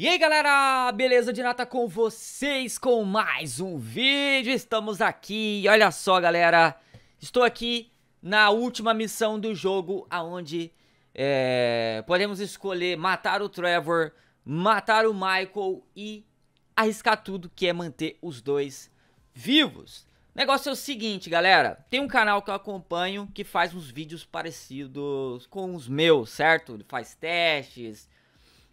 E aí galera, beleza de nata com vocês com mais um vídeo, estamos aqui, olha só galera, estou aqui na última missão do jogo, aonde é, podemos escolher matar o Trevor, matar o Michael e arriscar tudo que é manter os dois vivos. O negócio é o seguinte galera, tem um canal que eu acompanho que faz uns vídeos parecidos com os meus, certo? Ele faz testes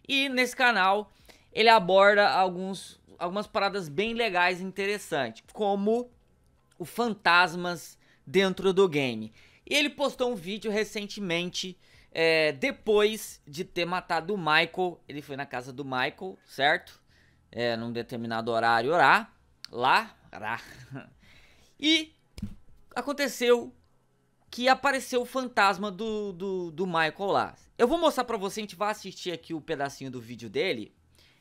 e nesse canal ele aborda alguns, algumas paradas bem legais e interessantes, como o fantasmas dentro do game. E ele postou um vídeo recentemente, é, depois de ter matado o Michael. Ele foi na casa do Michael, certo? É, num determinado horário orar, lá, lá. E aconteceu que apareceu o fantasma do, do, do Michael lá. Eu vou mostrar para você, a gente vai assistir aqui o pedacinho do vídeo dele.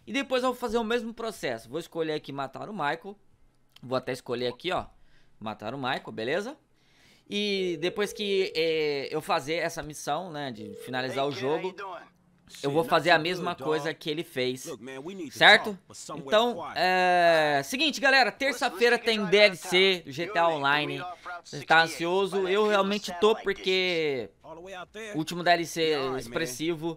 E depois eu vou fazer o mesmo processo. Vou escolher aqui matar o Michael. Vou até escolher aqui, ó. Matar o Michael, beleza? E depois que é, eu fazer essa missão, né, de finalizar hey, o jogo... Kid, eu vou fazer a mesma coisa que ele fez, certo? Então, é... Seguinte, galera, terça-feira tem DLC do GTA Online. Você tá ansioso? Eu realmente tô, porque... O último DLC expressivo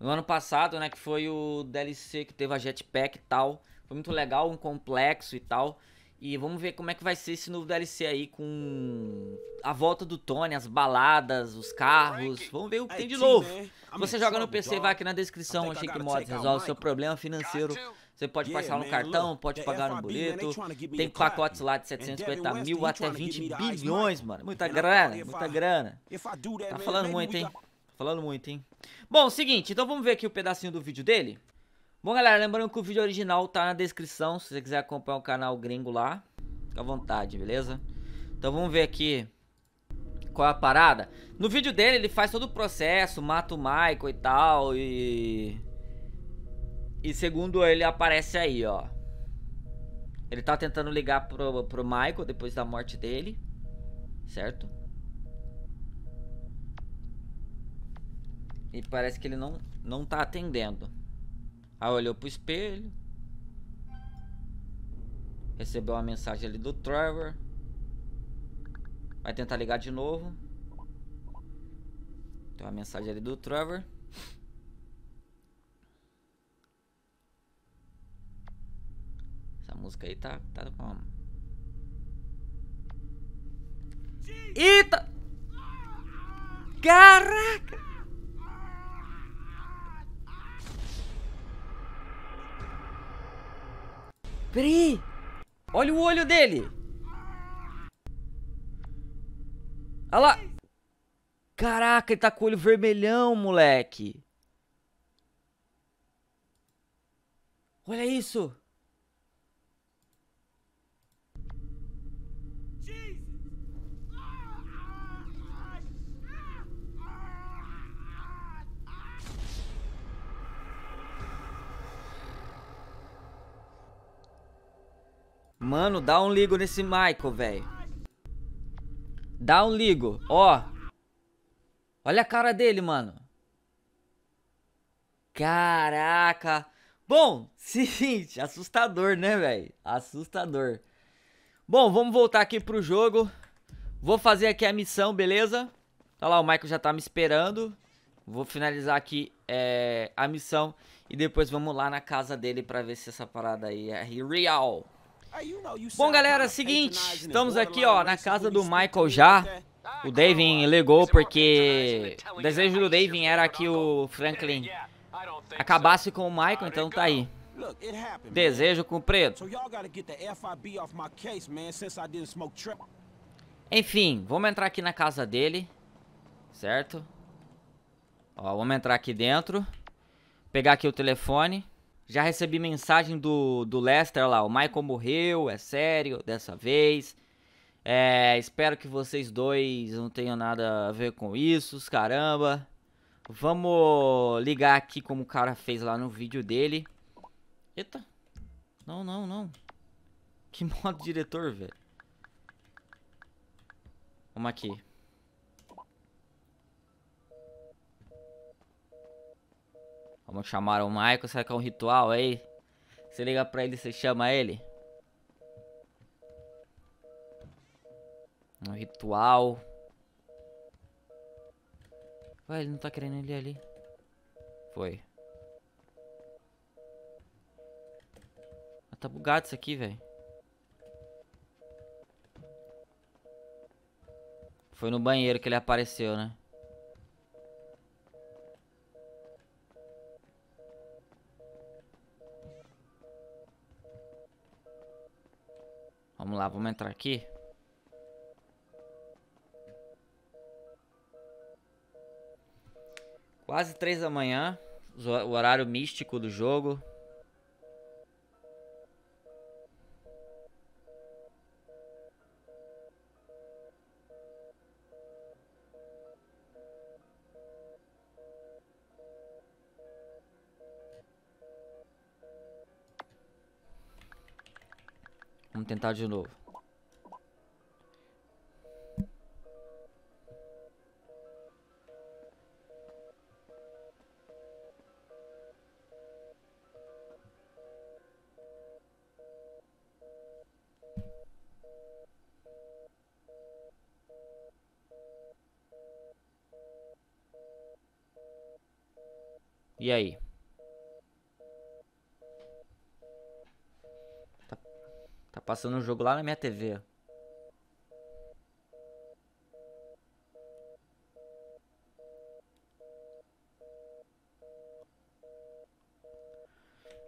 no ano passado, né? Que foi o DLC que teve a Jetpack e tal. Foi muito legal, um complexo e tal. E vamos ver como é que vai ser esse novo DLC aí com a volta do Tony, as baladas, os carros. Vamos ver o que é tem de novo. Se você joga no PC, vai aqui na descrição. Achei que mod resolve seu problema financeiro. Você pode parcelar no cartão, pode é, pagar no boleto. Tem pacotes lá de 750 mil até 20 bilhões, mano. Muita grana, muita grana. Tá falando muito, hein? Tá falando muito, hein? Bom, seguinte, então vamos ver aqui o pedacinho do vídeo dele. Bom, galera, lembrando que o vídeo original tá na descrição, se você quiser acompanhar o canal gringo lá, fica à vontade, beleza? Então vamos ver aqui qual é a parada. No vídeo dele ele faz todo o processo, mata o Michael e tal, e... E segundo ele aparece aí, ó. Ele tá tentando ligar pro, pro Michael depois da morte dele, certo? E parece que ele não, não tá atendendo. Aí olhou pro espelho. Recebeu uma mensagem ali do Trevor. Vai tentar ligar de novo. Tem uma mensagem ali do Trevor. Essa música aí tá, tá como? Eita! Caraca! Peraí! Olha o olho dele! Olha lá! Caraca, ele tá com o olho vermelhão, moleque! Olha isso! Mano, dá um ligo nesse Michael, velho. Dá um ligo. Ó. Olha a cara dele, mano. Caraca. Bom, seguinte. Assustador, né, velho? Assustador. Bom, vamos voltar aqui pro jogo. Vou fazer aqui a missão, beleza? Olha tá lá, o Michael já tá me esperando. Vou finalizar aqui é, a missão. E depois vamos lá na casa dele pra ver se essa parada aí é real. Bom, galera, seguinte, estamos aqui, ó, na casa do Michael já. O Davin legou porque o desejo do Davin era que o Franklin acabasse com o Michael, então tá aí. Desejo cumprido. Enfim, vamos entrar aqui na casa dele, certo? Ó, vamos entrar aqui dentro, pegar aqui o telefone. Já recebi mensagem do, do Lester lá, o Michael morreu, é sério, dessa vez. É, espero que vocês dois não tenham nada a ver com isso, caramba. Vamos ligar aqui como o cara fez lá no vídeo dele. Eita. Não, não, não. Que modo diretor, velho. Vamos aqui. Vamos chamar o Michael, será que é um ritual aí? Você liga pra ele, você chama ele? Um ritual. Ué, ele não tá querendo ele ali. Foi. Tá bugado isso aqui, velho. Foi no banheiro que ele apareceu, né? Vamos lá, vamos entrar aqui. Quase três da manhã, o horário místico do jogo. Vamos tentar de novo. E aí? Tá passando um jogo lá na minha TV.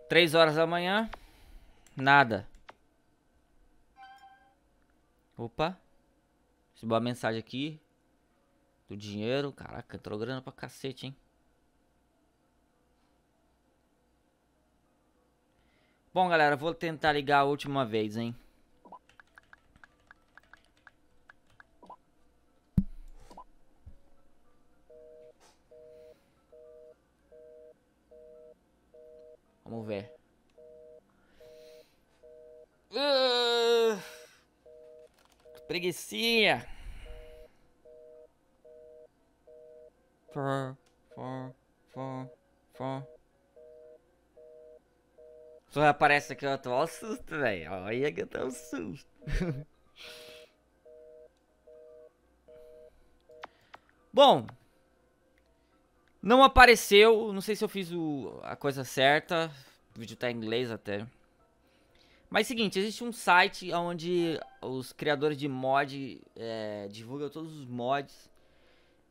Três horas da manhã. Nada. Opa. boa uma mensagem aqui. Do dinheiro. Caraca, entrou grana pra cacete, hein? Bom, galera, vou tentar ligar a última vez, hein? Vamos ver. Uh, ah, preguiçinha. Fá, fá, fá, fá. Só aparece aqui, eu atual susto, velho. Olha que eu tô susto. Bom. Não apareceu. Não sei se eu fiz o, a coisa certa. O vídeo tá em inglês até. Mas é seguinte, existe um site onde os criadores de mod é, divulgam todos os mods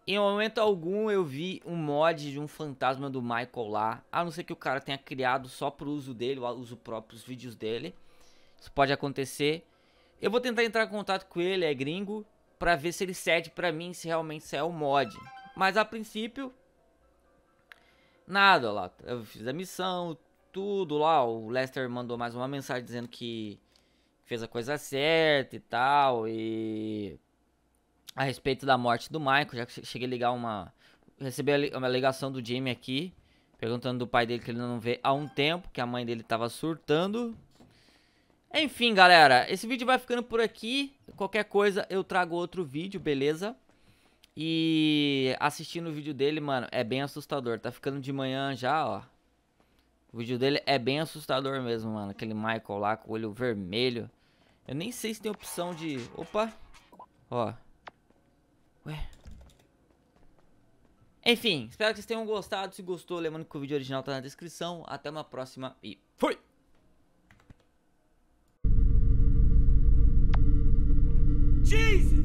em momento algum eu vi um mod de um fantasma do Michael lá, a não ser que o cara tenha criado só pro uso dele, ou uso próprios vídeos dele. Isso pode acontecer. Eu vou tentar entrar em contato com ele, é gringo, para ver se ele cede para mim se realmente isso é o mod. Mas a princípio nada lá. Eu fiz a missão, tudo lá, o Lester mandou mais uma mensagem dizendo que fez a coisa certa e tal e a respeito da morte do Michael. Já que cheguei a ligar uma. Recebi uma ligação do Jamie aqui, perguntando do pai dele que ele não vê há um tempo, que a mãe dele tava surtando. Enfim, galera, esse vídeo vai ficando por aqui. Qualquer coisa eu trago outro vídeo, beleza? E assistindo o vídeo dele, mano, é bem assustador. Tá ficando de manhã já, ó. O vídeo dele é bem assustador mesmo, mano. Aquele Michael lá com o olho vermelho. Eu nem sei se tem opção de... Opa! Ó, Ué. Enfim, espero que vocês tenham gostado. Se gostou, lembrando que o vídeo original tá na descrição. Até uma próxima e fui! Jesus!